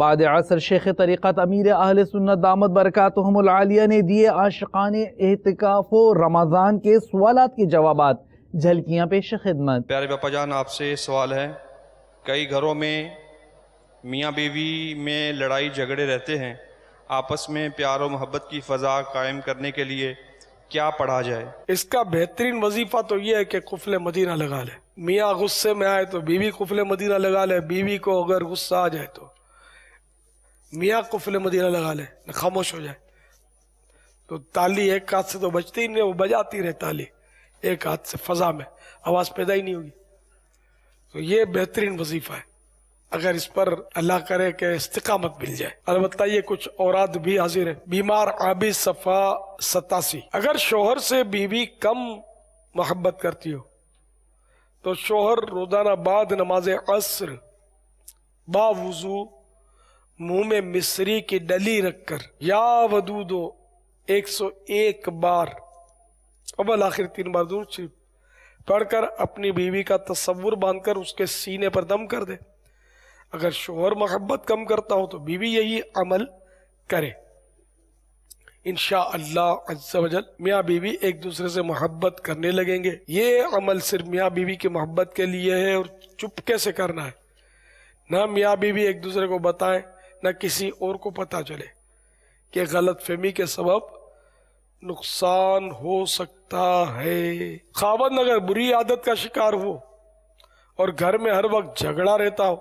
بعد عصر شیخ طریقت امیر اہل سنت دامت برکاتہم العالیہ نے دیئے عاشقان احتکاف و رمضان کے سوالات کے جوابات جھلکیاں پیش خدمت پیارے باپا جان آپ سے سوال ہے کئی گھروں میں میاں بیوی میں لڑائی جھگڑے رہتے ہیں آپس میں پیار و محبت کی فضا قائم کرنے کے لیے کیا پڑھا جائے اس کا بہترین وظیفہ تو یہ ہے کہ قفل مدینہ لگا لے میاں غصے میں آئے تو بیوی قفل مدینہ لگا لے بیوی کو اگر غصہ آ جائے تو میاں کو فلم مدینہ لگا لے نہ خاموش ہو جائے تو تالی ایک ہاتھ سے تو بجتی نہیں وہ بجاتی رہے تالی ایک ہاتھ سے فضا میں آواز پیدا ہی نہیں ہوگی تو یہ بہترین وظیفہ ہے اگر اس پر اللہ کرے کہ استقامت مل جائے البتہ یہ کچھ اوراد بھی حاضر ہیں بیمار آبی صفا ستاسی اگر شوہر سے بیوی کم محبت کرتی ہو تو شوہر روزانہ بعد نماز عصر با وضو منہ میں مصری کی ڈلی رکھ کر یا ودودو ایک سو ایک بار اول آخر تین بار دور پڑھ کر اپنی بیوی کا تصور باندھ کر اس کے سینے پر دم کر دے اگر شوہر محبت کم کرتا ہو تو بیوی یہی عمل کرے عز و جل میاں بیوی ایک دوسرے سے محبت کرنے لگیں گے یہ عمل صرف میاں بیوی کی محبت کے لیے ہے اور چپکے سے کرنا ہے نہ میاں بیوی ایک دوسرے کو بتائیں نہ کسی اور کو پتا چلے کہ غلط فہمی کے سبب نقصان ہو سکتا ہے خوابت اگر بری عادت کا شکار ہو اور گھر میں ہر وقت جھگڑا رہتا ہو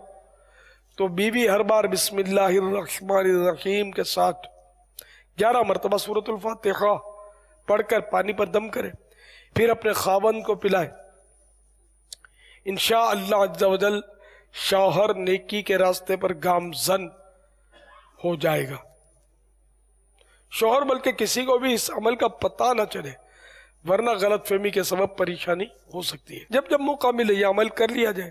تو بیوی ہر بار بسم اللہ الرحمن الرحیم کے ساتھ گیارہ مرتبہ صورت الفاتحہ پڑھ کر پانی پر دم کرے پھر اپنے خاون کو پلائے عز اللہ جل شوہر نیکی کے راستے پر گامزن ہو جائے گا شوہر بلکہ کسی کو بھی اس عمل کا پتا نہ چلے ورنہ غلط فہمی کے سبب پریشانی ہو سکتی ہے جب جب موقع ملے یہ عمل کر لیا جائے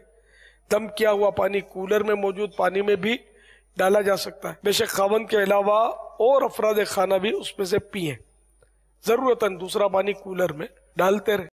دم کیا ہوا پانی کولر میں موجود پانی میں بھی ڈالا جا سکتا ہے بے شک خاون کے علاوہ اور افراد خانہ بھی اس میں سے پیئیں ضرورتاً دوسرا پانی کولر میں ڈالتے رہے